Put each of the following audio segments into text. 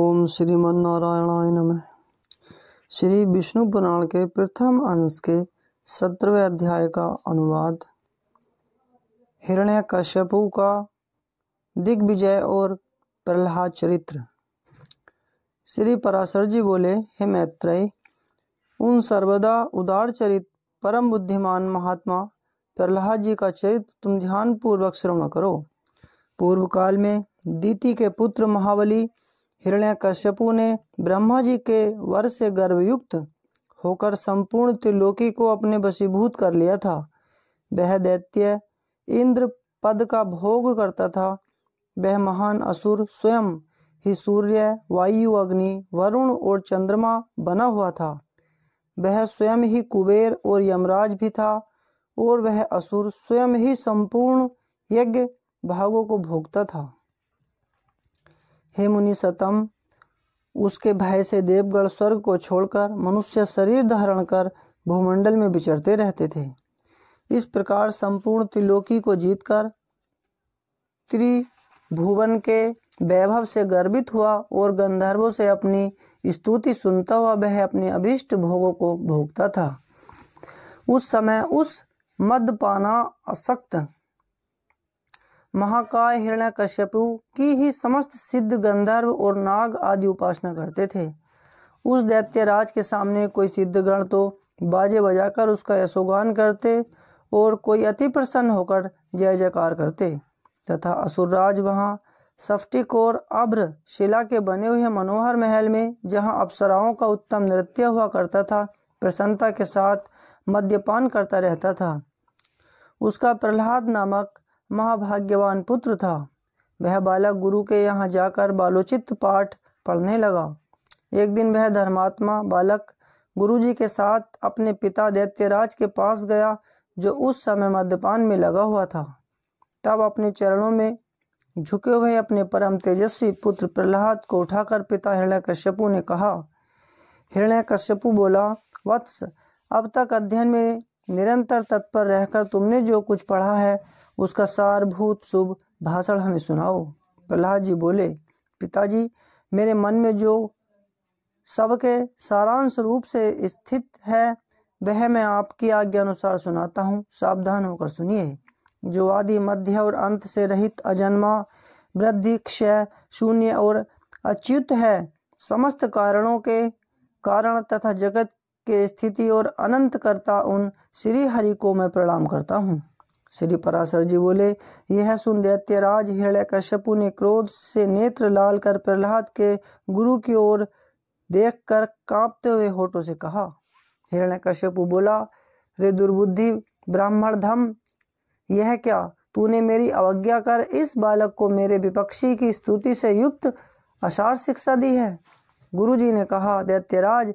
ओम श्रीमन्नारायणाय नम श्री विष्णु पुराण के प्रथम अंश के सत्रवे अध्याय का अनुवाद हिरण्य कश्यपु का दिग्विजय और प्रहलाद चरित्र श्री पराशर जी बोले हे मैत्रेय उन सर्वदा उदार चरित परम बुद्धिमान महात्मा प्रहलाद जी का चरित्र तुम ध्यान पूर्वक श्रवण करो पूर्व काल में दीति के पुत्र महाबली हिरण्यकश्यपु ने ब्रह्मा जी के वर से गर्वयुक्त होकर संपूर्ण त्रिलोकी को अपने वशीभूत कर लिया था वह दैत्य इंद्र पद का भोग करता था वह महान असुर स्वयं ही सूर्य वायु अग्नि वरुण और चंद्रमा बना हुआ था वह स्वयं ही कुबेर और यमराज भी था और वह असुर स्वयं ही संपूर्ण यज्ञ भागों को भोगता था हे सतम उसके भय से देवगढ़ स्वर्ग को छोड़कर मनुष्य शरीर धारण कर भूमंडल में विचरते रहते थे इस प्रकार संपूर्ण त्रिलोकी को जीतकर त्रिभुवन के वैभव से गर्वित हुआ और गंधर्वों से अपनी स्तुति सुनता हुआ वह अपने अभिष्ट भोगों को भोगता था उस समय उस मदपाना असक्त महाकाय कश्यपु की ही समस्त सिद्ध गंधर्व और नाग आदि उपासना करते थे उस दैत्यराज के सामने कोई सिद्धगण तो बाजे बजाकर उसका यशोगान करते और कोई अति प्रसन्न होकर जय जयकार करते तथा असुरराज वहाँ सफ्टिक और अभ्र शिला के बने हुए मनोहर महल में जहाँ अप्सराओं का उत्तम नृत्य हुआ करता था प्रसन्नता के साथ मद्यपान करता रहता था उसका प्रहलाद नामक महाभाग्यवान पुत्र था वह बालक गुरु के यहाँ जाकर बालोचित पाठ पढ़ने लगा एक दिन वह धर्मात्मा बालक गुरुजी के साथ अपने पिता दैत्यराज के पास गया जो उस समय मद्यपान में लगा हुआ था तब अपने चरणों में झुके हुए अपने परम तेजस्वी पुत्र प्रहलाद को उठाकर पिता कश्यपु ने कहा कश्यपु बोला वत्स अब तक अध्ययन में निरंतर तत्पर रहकर तुमने जो कुछ पढ़ा है उसका सारभूत शुभ भाषण हमें सुनाओ प्रहलाद जी बोले पिताजी मेरे मन में जो सबके सारांश रूप से स्थित है वह मैं आपकी आज्ञा अनुसार सुनाता हूँ सावधान होकर सुनिए जो आदि मध्य और अंत से रहित अजन्मा वृद्धि क्षय शून्य और अच्युत है समस्त कारणों के कारण तथा जगत के स्थिति और अनंत करता उन श्री हरि को मैं प्रणाम करता हूँ श्री पराशर जी बोले यह सुन दैत्यराज हृदय कश्यपु ने क्रोध से नेत्र लाल कर प्रहलाद के गुरु की ओर देख कर कांपते हुए होठों से कहा हिरण्य कश्यपु बोला रे दुर्बुद्धि ब्राह्मण धम यह क्या तूने मेरी अवज्ञा कर इस बालक को मेरे विपक्षी की स्तुति से युक्त असार शिक्षा दी है गुरुजी ने कहा दैत्यराज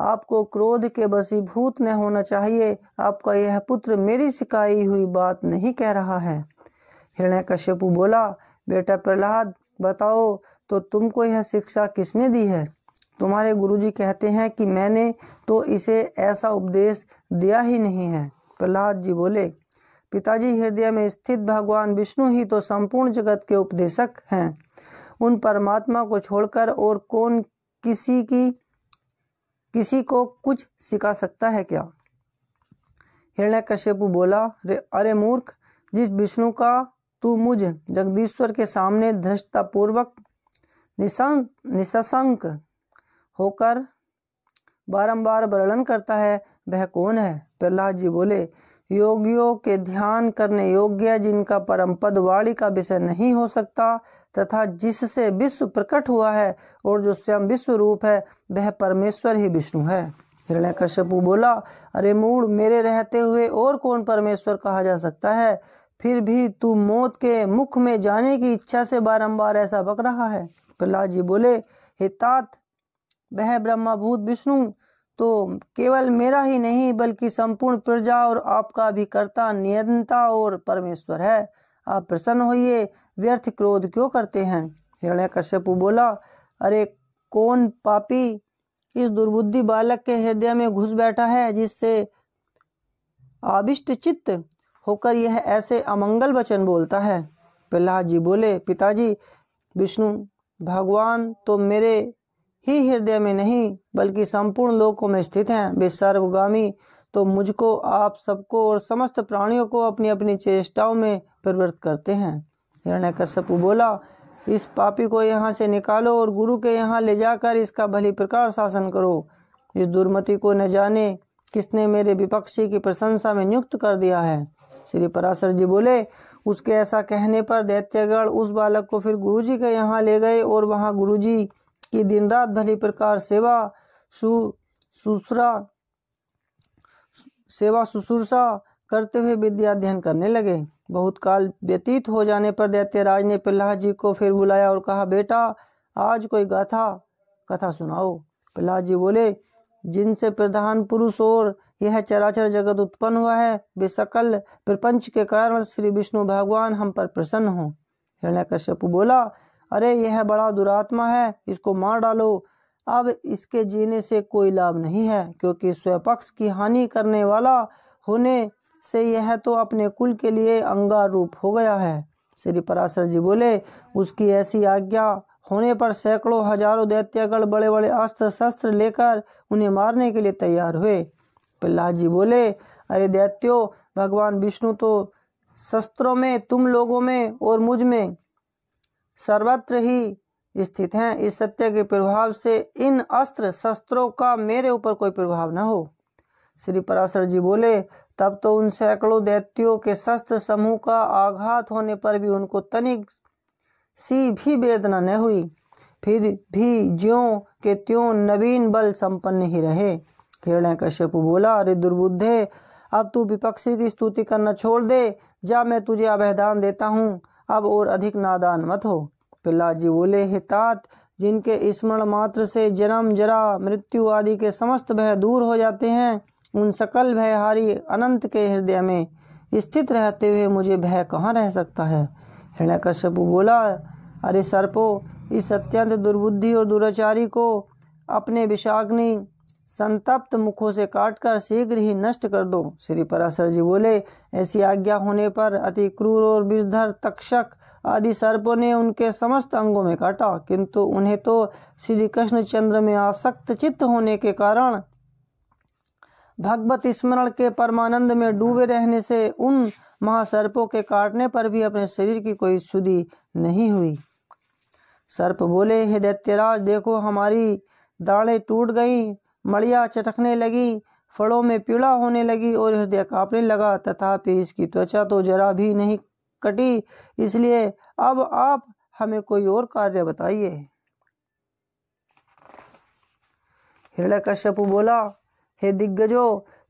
आपको क्रोध के बसीभूत न होना चाहिए आपका यह पुत्र मेरी सिखाई हुई बात नहीं कह रहा है हृणय कश्यपु बोला बेटा प्रहलाद बताओ तो तुमको यह शिक्षा किसने दी है तुम्हारे गुरुजी कहते हैं कि मैंने तो इसे ऐसा उपदेश दिया ही नहीं है प्रहलाद जी बोले पिताजी हृदय में स्थित भगवान विष्णु ही तो संपूर्ण जगत के उपदेशक हैं उन परमात्मा को छोड़कर और कौन किसी की किसी को कुछ सिखा सकता है क्या कश्यपु बोला रे अरे मूर्ख जिस विष्णु का तू मुझ जगदीश्वर के सामने धृष्टतापूर्वक निशंक होकर बारंबार वर्णन करता है वह कौन है प्रहलाद जी बोले योगियों के ध्यान करने योग्य जिनका परम पद वाणी का विषय नहीं हो सकता तथा जिससे विश्व प्रकट हुआ है और जो स्वयं विश्व रूप है वह परमेश्वर ही विष्णु है हिरण्यकश्यपु बोला अरे मूड मेरे रहते हुए और कौन परमेश्वर कहा जा सकता है फिर भी तू मौत के मुख में जाने की इच्छा से बारंबार ऐसा बक रहा है प्रहलाद जी बोले हे तात वह ब्रह्मा भूत विष्णु तो केवल मेरा ही नहीं बल्कि संपूर्ण प्रजा और आपका भी कर्ता नियंता और परमेश्वर है आप प्रसन्न होइए व्यर्थ क्रोध क्यों करते हैं कश्यप बोला अरे कौन पापी इस दुर्बुद्धि बालक के हृदय में घुस बैठा है जिससे आविष्ट चित्त होकर यह ऐसे अमंगल वचन बोलता है प्रहलाद जी बोले पिताजी विष्णु भगवान तो मेरे ही हृदय में नहीं बल्कि संपूर्ण लोकों में स्थित हैं वे सर्वगामी तो मुझको आप सबको और समस्त प्राणियों को अपनी अपनी चेष्टाओं में परिवर्तित करते हैं हिरण्य कश्यपु बोला इस पापी को यहाँ से निकालो और गुरु के यहाँ ले जाकर इसका भली प्रकार शासन करो इस दुर्मति को न जाने किसने मेरे विपक्षी की प्रशंसा में नियुक्त कर दिया है श्री पराशर जी बोले उसके ऐसा कहने पर दैत्यगढ़ उस बालक को फिर गुरुजी के यहाँ ले गए और वहाँ गुरुजी की दिन रात भली प्रकार सेवा सु सुसरा सेवा शुश्रूषा करते हुए विद्या अध्ययन करने लगे बहुत काल व्यतीत हो जाने पर दैत्यराज ने प्रहलाद जी को फिर बुलाया और कहा बेटा आज कोई गाथा कथा सुनाओ प्रहलाद जी बोले जिनसे प्रधान पुरुष और यह चराचर जगत उत्पन्न हुआ है वे सकल प्रपंच के कारण श्री विष्णु भगवान हम पर प्रसन्न हों हिरण्यकश्यप बोला अरे यह बड़ा दुरात्मा है इसको मार डालो अब इसके जीने से कोई लाभ नहीं है क्योंकि स्वपक्ष की हानि करने वाला होने से यह तो अपने कुल के लिए अंगार रूप हो गया है श्री पराशर जी बोले उसकी ऐसी आज्ञा होने पर सैकड़ों हजारों दैत्यगण बड़े बड़े अस्त्र शस्त्र लेकर उन्हें मारने के लिए तैयार हुए प्रहलाद जी बोले अरे दैत्यो भगवान विष्णु तो शस्त्रों में तुम लोगों में और मुझ में सर्वत्र ही स्थित हैं इस सत्य के प्रभाव से इन अस्त्र शस्त्रों का मेरे ऊपर कोई प्रभाव न हो श्री पराशर जी बोले तब तो उन सैकड़ों दैत्यों के शस्त्र समूह का आघात होने पर भी उनको तनिक सी भी वेदना न हुई फिर भी ज्यों के त्यों नवीन बल संपन्न ही रहे किरण कश्यप बोला अरे दुर्बुद्धे अब तू विपक्षी की स्तुति करना छोड़ दे जा मैं तुझे अभेदान देता हूँ अब और अधिक नादान मत हो पिल्लाजी बोले हितात जिनके स्मरण मात्र से जन्म जरा मृत्यु आदि के समस्त भय दूर हो जाते हैं उन सकल भयहारी अनंत के हृदय में स्थित रहते हुए मुझे भय कहाँ रह सकता है कश्यपु बोला अरे सर्पो इस अत्यंत दुर्बुद्धि और दुराचारी को अपने विषाग्नि संतप्त मुखों से काटकर शीघ्र ही नष्ट कर दो श्री पराशर जी बोले ऐसी आज्ञा होने पर अति क्रूर और विषधर तक्षक आदि सर्पों ने उनके समस्त अंगों में काटा किंतु उन्हें तो श्री कृष्णचंद्र में आसक्त चित्त होने के कारण भगवत स्मरण के परमानंद में डूबे रहने से उन महासर्पों के काटने पर भी अपने शरीर की कोई सुधि नहीं हुई सर्प बोले हे दैत्यराज देखो हमारी दाढ़ें टूट गईं मड़िया चटकने लगी फड़ों में पीड़ा होने लगी और हृदय कांपने लगा तथापि इसकी त्वचा तो जरा भी नहीं कटी इसलिए अब आप हमें कोई और कार्य बताइए हृदय कश्यप बोला हे दिग्गजो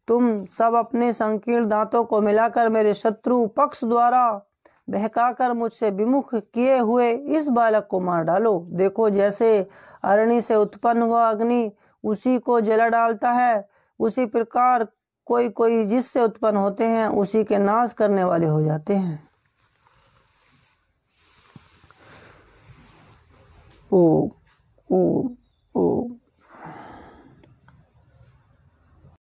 तुम सब अपने संकीर्ण दांतों को मिलाकर मेरे शत्रु पक्ष द्वारा बहकाकर मुझसे विमुख किए हुए इस बालक को मार डालो देखो जैसे अरणी से उत्पन्न हुआ अग्नि उसी को जला डालता है उसी प्रकार कोई कोई जिससे उत्पन्न होते हैं उसी के नाश करने वाले हो जाते हैं ओ ओ ओ